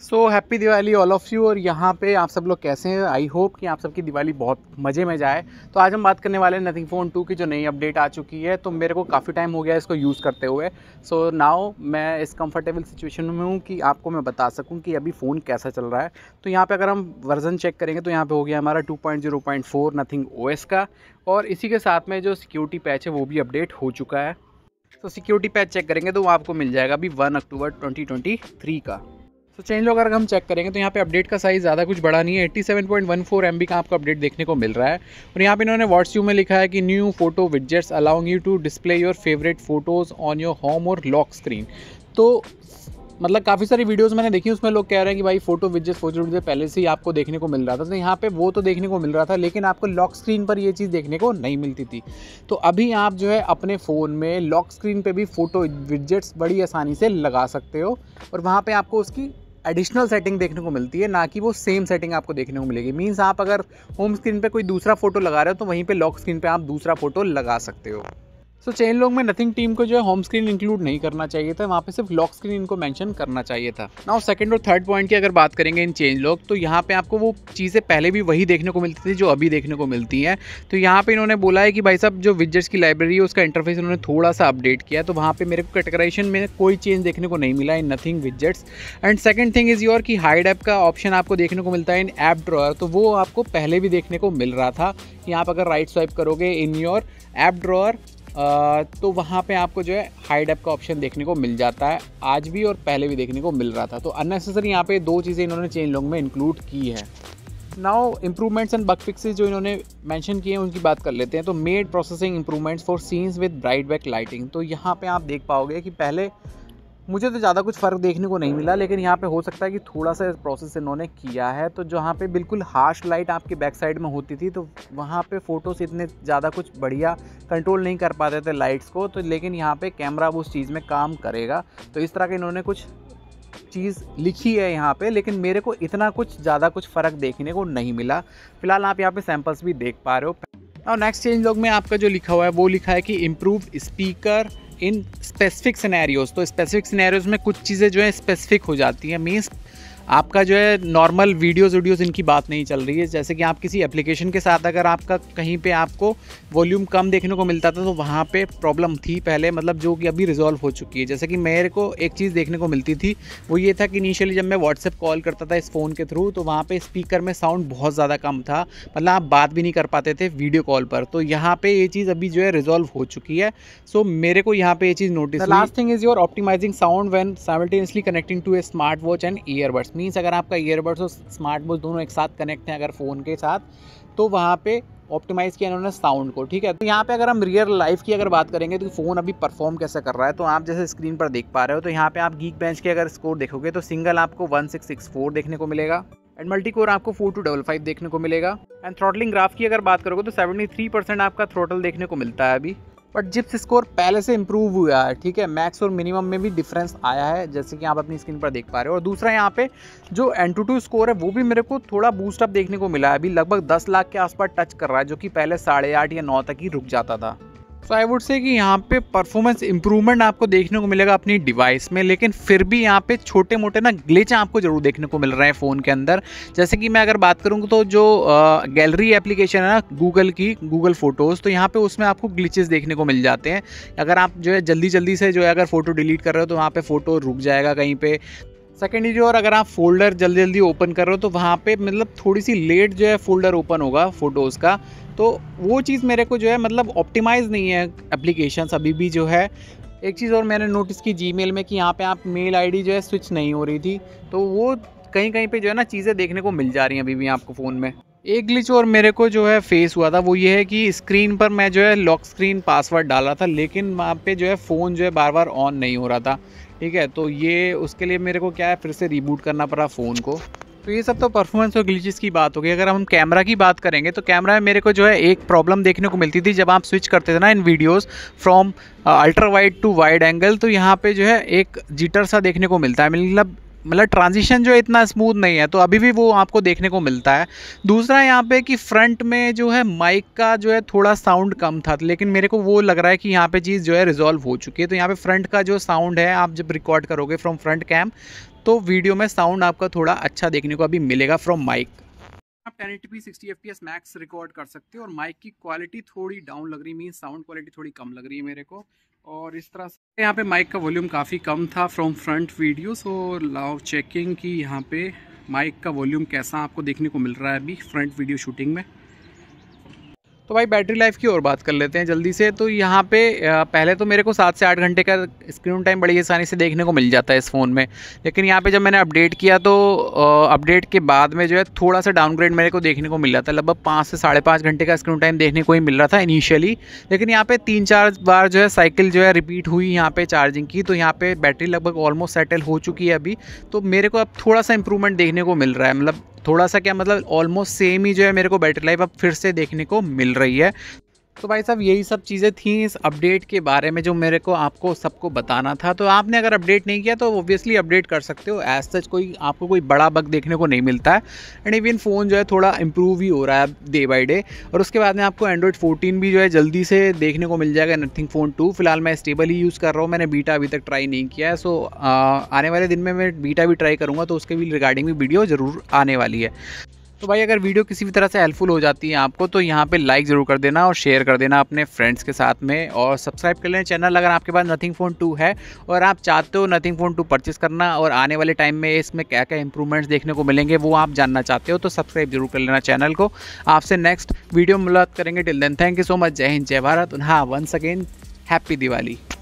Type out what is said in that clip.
so happy Diwali all of you और यहाँ पे आप सब लोग कैसे हैं आई होप कि आप सबकी दिवाली बहुत मज़े में जाए तो आज हम बात करने वाले हैं नथिंग फ़ोन टू की जो नई अपडेट आ चुकी है तो मेरे को काफ़ी टाइम हो गया इसको यूज़ करते हुए सो so, नाउ मैं इस कंफर्टेबल सिचुएशन में हूँ कि आपको मैं बता सकूँ कि अभी फ़ोन कैसा चल रहा है तो यहाँ पर अगर हम वर्ज़न चेक करेंगे तो यहाँ पर हो गया हमारा टू नथिंग ओ का और इसी के साथ में जो सिक्योरिटी पैच है वो भी अपडेट हो चुका है तो सिक्योरिटी पैच चेक करेंगे तो वो आपको मिल जाएगा अभी वन अक्टूबर ट्वेंटी का तो चेंज लोग अगर हम चेक करेंगे तो यहाँ पे अपडेट का साइज़ ज़्यादा कुछ बड़ा नहीं है eighty seven point one four M B का आपको अपडेट देखने को मिल रहा है और यहाँ पे इन्होंने व्हाट्सअप में लिखा है कि new photo widgets allowing you to display your favourite photos on your home और लॉक स्क्रीन तो मतलब काफ़ी सारी वीडियोस मैंने देखी उसमें लोग कह रहे हैं कि भाई फोटो विजेस फोटो विजेस पहले से ही आपको देखने को मिल रहा था तो यहाँ पे वो तो देखने को मिल रहा था लेकिन आपको लॉक स्क्रीन पर ये चीज़ देखने को नहीं मिलती थी तो अभी आप जो है अपने फ़ोन में लॉक स्क्रीन पर भी फ़ोटो विजेट्स बड़ी आसानी से लगा सकते हो और वहाँ पर आपको उसकी एडिशनल सेटिंग देखने को मिलती है ना कि वो सेम सेटिंग आपको देखने को मिलेगी मीन्स आप अगर होम स्क्रीन पे कोई दूसरा फ़ोटो लगा रहे हो तो वहीं पे लॉक स्क्रीन पे आप दूसरा फ़ोटो लगा सकते हो सो चेन लॉक में नथिंग टीम को जो है होम स्क्रीन इंक्लूड नहीं करना चाहिए था वहाँ पे सिर्फ लॉक स्क्रीन इनको मेंशन करना चाहिए था ना सेकंड और थर्ड पॉइंट की अगर बात करेंगे इन चेंज लॉक तो यहाँ पे आपको वो चीज़ें पहले भी वही देखने को मिलती थी जो अभी देखने को मिलती हैं तो यहाँ पे इन्होंने बोला है कि भाई साहब जो विजट्स की लाइब्रेरी है उसका इंटरफेस इन्होंने थोड़ा सा अपडेट किया तो वहाँ पर मेरे को कैटेगराइजेशन में कोई चेंज देखने को नहीं मिला in Nothing widgets and second thing is your कि हाइड ऐप का ऑप्शन आपको देखने को मिलता है इन ऐप ड्रॉयर तो वो आपको पहले भी देखने को मिल रहा था कि आप अगर राइट स्वाइप करोगे इन योर ऐप ड्रॉयर तो वहाँ पे आपको जो है हाइड अप का ऑप्शन देखने को मिल जाता है आज भी और पहले भी देखने को मिल रहा था तो अननेसेसरी यहाँ पे दो चीज़ें इन्होंने चेन लॉन्ग में इंक्लूड की है now improvements and bug fixes जो इन्होंने मेंशन किए हैं उनकी बात कर लेते हैं तो made processing improvements for scenes with bright backlighting तो यहाँ पे आप देख पाओगे कि पहले मुझे तो ज़्यादा कुछ फ़र्क देखने को नहीं मिला लेकिन यहाँ पे हो सकता है कि थोड़ा सा प्रोसेस इन्होंने किया है तो जहाँ पे बिल्कुल हार्श लाइट आपके बैक साइड में होती थी तो वहाँ पे फ़ोटोज़ इतने ज़्यादा कुछ बढ़िया कंट्रोल नहीं कर पाते थे लाइट्स को तो लेकिन यहाँ पे कैमरा उस चीज़ में काम करेगा तो इस तरह के इन्होंने कुछ चीज़ लिखी है यहाँ पे लेकिन मेरे को इतना कुछ ज़्यादा कुछ फ़र्क देखने को नहीं मिला फ़िलहाल आप यहाँ पे सैम्पल्स भी देख पा रहे हो और नेक्स्ट चेंज लोग में आपका जो लिखा हुआ है वो लिखा है कि improve speaker in specific scenarios तो स्पेसिफिक सिनेरियोज में कुछ चीज़ें जो है स्पेसिफिक हो जाती हैं मीन्स आपका जो है नॉर्मल वीडियोज़ वीडियोज़ इनकी बात नहीं चल रही है जैसे कि आप किसी एप्लीकेशन के साथ अगर आपका कहीं पे आपको वॉल्यूम कम देखने को मिलता था तो वहाँ पे प्रॉब्लम थी पहले मतलब जो कि अभी रिजॉल्व हो चुकी है जैसे कि मेरे को एक चीज़ देखने को मिलती थी वो ये था कि इनिशियली जब मैं व्हाट्सएप कॉल करता था इस फ़ोन के थ्रू तो वहाँ पर स्पीकर में साउंड बहुत ज़्यादा कम था मतलब आप बात भी नहीं कर पाते थे वीडियो कॉल पर तो यहाँ पर ये चीज़ अभी जो है रिजॉल्व हो चुकी है सो मेरे को यहाँ पर ये चीज़ notice last thing is your optimising sound when simultaneously connecting to a smart watch and earbuds means अगर आपका ईयरबड्स और स्मार्ट वॉच दोनों एक साथ कनेक्ट हैं अगर फ़ोन के साथ तो वहाँ पे ऑप्टिमाइज़ किया इन्होंने साउंड को ठीक है तो यहाँ पे अगर हम रियल लाइफ की अगर बात करेंगे तो फ़ोन अभी परफॉर्म कैसे कर रहा है तो आप जैसे स्क्रीन पर देख पा रहे हो तो यहाँ पे आप गीक बेंच के अगर स्कोर देखोगे तो सिंगल आपको फोर देखने को मिलेगा एंड मल्टी कोर आपको फोर टू डबल फाइव देखने को मिलेगा एंड थ्रॉटलिंग ग्राफ की अगर बात करोगे तो सेवेंटी थ्री परसेंट आपका थ्रोटल देखने को मिलता है अभी बट जिप्स स्कोर पहले से इम्प्रूव हुआ है ठीक है मैक्स और मिनिमम में भी डिफरेंस आया है जैसे कि आप अपनी स्क्रीन पर देख पा रहे हो और दूसरा यहाँ पे जो एन टू टू स्कोर है वो भी मेरे को थोड़ा बूस्टअप देखने को मिला है अभी लगभग दस लाख के आसपास टच कर रहा है जो कि पहले साढ़े आठ या नौ तक ही रुक जाता था सो आई वुड से कि यहाँ पे परफॉर्मेंस इंप्रूवमेंट आपको देखने को मिलेगा अपनी डिवाइस में लेकिन फिर भी यहाँ पे छोटे मोटे ना ग्लिच आपको जरूर देखने को मिल रहे हैं फ़ोन के अंदर जैसे कि मैं अगर बात करूँगा तो जो गैलरी एप्लीकेशन है ना गूगल की गूगल फोटोज़ तो यहाँ पर उसमें आपको ग्लिचेस देखने को मिल जाते हैं अगर आप जो है जल्दी जल्दी से जो है अगर फ़ोटो डिलीट कर रहे हो तो वहाँ पर फ़ोटो रुक जाएगा कहीं पर सेकेंड इज और अगर आप फोल्डर जल्दी जल्दी ओपन कर रहे हो तो वहाँ पे मतलब थोड़ी सी लेट जो है फोल्डर ओपन होगा फ़ोटोज़ का तो वो चीज़ मेरे को जो है मतलब ऑप्टिमाइज़ नहीं है एप्लीकेशन अभी भी जो है एक चीज़ और मैंने नोटिस की जी में कि यहाँ पे आप मेल आईडी जो है स्विच नहीं हो रही थी तो वो कहीं कहीं पे जो है ना चीज़ें देखने को मिल जा रही हैं अभी भी आपको फ़ोन में एक ग्लिच और मेरे को जो है फेस हुआ था वो ये है कि स्क्रीन पर मैं जो है लॉक स्क्रीन पासवर्ड डाला था लेकिन वहाँ पे जो है फ़ोन जो है बार बार ऑन नहीं हो रहा था ठीक है तो ये उसके लिए मेरे को क्या है फिर से रिबूट करना पड़ा फ़ोन को तो ये सब तो परफॉर्मेंस और ग्लिचेस की बात होगी अगर हम कैमरा की बात करेंगे तो कैमरा में मेरे को जो है एक प्रॉब्लम देखने को मिलती थी जब आप स्विच करते थे ना in videos from ultra wide to wide angle तो यहाँ पे जो है एक जिटर सा देखने को मिलता है मतलब मतलब ट्रांजिशन जो है इतना स्मूथ नहीं है तो अभी भी वो आपको देखने को मिलता है दूसरा यहाँ पे कि फ्रंट में जो है माइक का जो है थोड़ा साउंड कम था लेकिन मेरे को वो लग रहा है कि यहाँ पे चीज़ जो है रिजॉल्व हो चुकी है तो यहाँ पे फ्रंट का जो साउंड है आप जब रिकॉर्ड करोगे फ्रॉम फ्रंट कैम तो वीडियो में साउंड आपका थोड़ा अच्छा देखने को अभी मिलेगा फ्रॉम माइक आप 1080p 60fps मैक्स रिकॉर्ड कर सकते हो और माइक की क्वालिटी थोड़ी डाउन लग रही मीन साउंड क्वालिटी थोड़ी कम लग रही है मेरे को और इस तरह से यहाँ पे माइक का वॉल्यूम काफ़ी कम था फ्रॉम फ्रंट वीडियो सो लाव चेकिंग कि यहाँ पे माइक का वॉल्यूम कैसा आपको देखने को मिल रहा है अभी फ्रंट वीडियो शूटिंग में तो भाई बैटरी लाइफ की और बात कर लेते हैं जल्दी से तो यहाँ पे पहले तो मेरे को सात से आठ घंटे का स्क्रीन टाइम बड़ी आसानी से देखने को मिल जाता है इस फ़ोन में लेकिन यहाँ पे जब मैंने अपडेट किया तो अपडेट के बाद में जो है थोड़ा सा डाउनग्रेड मेरे को देखने को मिल रहा था लगभग पाँच से साढ़े पाँच घंटे का स्क्रीन टाइम देखने को ही मिल रहा था इनिशियली लेकिन यहाँ पर तीन चार बार जो है साइकिल जो है रिपीट हुई यहाँ पर चार्जिंग की तो यहाँ पर बैटरी लगभग ऑलमोस्ट सेटल हो चुकी है अभी तो मेरे को अब थोड़ा सा इंप्रूवमेंट देखने को मिल रहा है मतलब थोड़ा सा क्या मतलब ऑलमोस्ट सेम ही जो है मेरे को बैटरी लाइफ अब फिर से देखने को मिल रही है तो भाई साहब यही सब चीज़ें थी इस अपडेट के बारे में जो मेरे को आपको सबको बताना था तो आपने अगर अपडेट नहीं किया तो ओबियसली अपडेट कर सकते हो एज सच कोई आपको कोई बड़ा बग देखने को नहीं मिलता है एंड इवन फ़ोन जो है थोड़ा इम्प्रूव ही हो रहा है डे बाई डे और उसके बाद में आपको एंड्रॉयड फोर्टीन भी जो है जल्दी से देखने को मिल जाएगा नथिंग फ़ोन टू फिलहाल मैं स्टेबल ही यूज़ कर रहा हूँ मैंने बीटा अभी तक ट्राई नहीं किया है सो आने वाले दिन में मैं बीटा भी ट्राई करूँगा तो उसके भी रिगार्डिंग भी वीडियो ज़रूर आने वाली है तो भाई अगर वीडियो किसी भी तरह से हेल्पफुल हो जाती है आपको तो यहाँ पे लाइक ज़रूर कर देना और शेयर कर देना अपने फ्रेंड्स के साथ में और सब्सक्राइब कर लेना चैनल अगर आपके पास नथिंग फ़ोन टू है और आप चाहते हो नथिंग फ़ोन टू परचेस करना और आने वाले टाइम में इसमें क्या क्या इंप्रूवमेंट्स देखने को मिलेंगे वो आप जानना चाहते हो तो सब्सक्राइब जरूर कर लेना चैनल को आपसे नेक्स्ट वीडियो मुलाकात करेंगे till then thank you so much जय हिंद जय भारत हाँ वंस अगेन हैप्पी दिवाली